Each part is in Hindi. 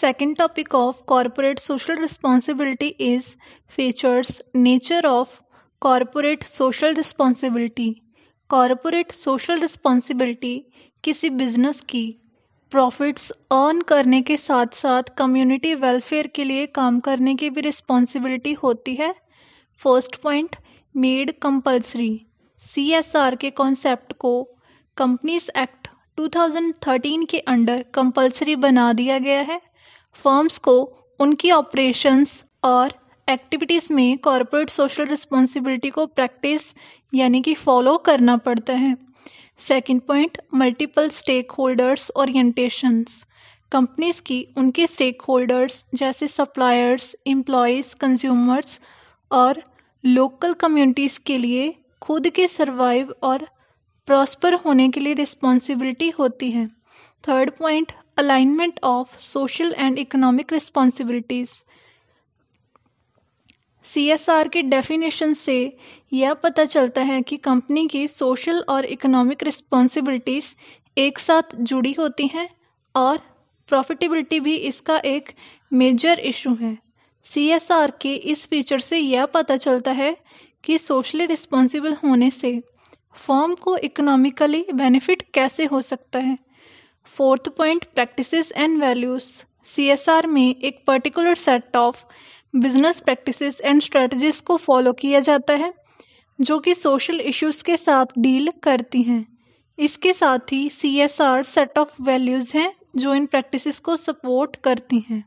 second topic of corporate social responsibility is features nature of corporate social responsibility corporate social responsibility किसी बिजनेस की प्रॉफिट्स अर्न करने के साथ साथ कम्युनिटी वेलफेयर के लिए काम करने की भी रिस्पॉन्सिबिलिटी होती है first point made compulsory C S R के कॉन्सेप्ट को कंपनीज एक्ट 2013 के अंडर कंपलसरी बना दिया गया है फर्म्स को उनकी ऑपरेशंस और एक्टिविटीज़ में कॉरपोरेट सोशल रिस्पॉन्सिबिलिटी को प्रैक्टिस यानी कि फॉलो करना पड़ता है second point multiple stakeholders orientations companies की उनके स्टेक होल्डर्स जैसे सप्लायर्स एम्प्लॉयज़ कंज्यूमर्स और लोकल कम्युनिटीज़ के लिए खुद के सर्वाइव और प्रॉस्पर होने के लिए रिस्पॉन्सिबिलिटी होती है third point alignment of social and economic responsibilities C S R के डेफिनेशन से यह पता चलता है कि कंपनी की सोशल और इकोनॉमिक रिस्पॉन्सिबिलिटीज एक साथ जुड़ी होती हैं और प्रॉफिटेबिलिटी भी इसका एक मेजर इशू है सी एस आर के इस फीचर से यह पता चलता है कि सोशली रिस्पॉन्सिबल होने से फॉर्म को इकोनॉमिकली बेनिफिट कैसे हो सकता है fourth point practices and values C S R में एक particular set of business practices and strategies को फॉलो किया जाता है जो कि सोशल इश्यूज के साथ डील करती हैं इसके साथ ही C S R set of values हैं जो इन प्रैक्टिसेस को सपोर्ट करती हैं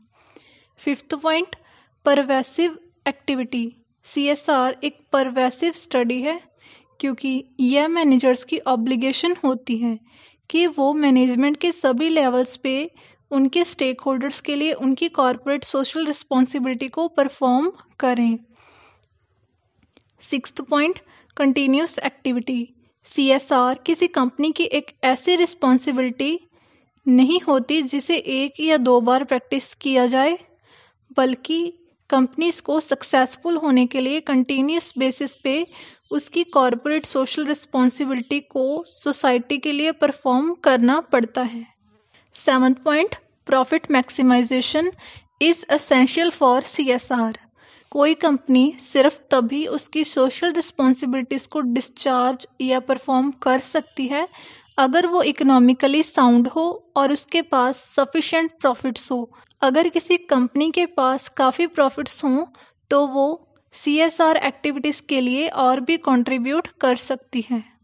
fifth point pervasive activity C S R एक परवेसिव स्टडी है क्योंकि यह मैनेजर्स की ऑब्लिगेशन होती है कि वो मैनेजमेंट के सभी लेवल्स पे उनके स्टेक होल्डर्स के लिए उनकी कॉरपोरेट सोशल रिस्पॉन्सिबिलिटी को परफॉर्म करें six point continuous activity C S R किसी कंपनी की एक ऐसी रिस्पॉन्सिबिलिटी नहीं होती जिसे एक या दो बार प्रैक्टिस किया जाए बल्कि कंपनीज को सक्सेसफुल होने के लिए कंटिन्यूस बेसिस पे उसकी कॉरपोरेट सोशल रिस्पॉन्सिबिलिटी को सोसाइटी के लिए परफॉर्म करना पड़ता है seventh point profit maximisation is essential for C S R कोई कंपनी सिर्फ तभी उसकी सोशल रिस्पॉन्सिबिलिटीज़ को डिस्चार्ज या परफॉर्म कर सकती है अगर वो इकोनॉमिकली साउंड हो और उसके पास सफिशेंट प्रॉफिट्स हो अगर किसी कंपनी के पास काफ़ी प्रॉफिट्स हों तो वो सी एस आर एक्टिविटीज़ के लिए और भी कंट्रीब्यूट कर सकती है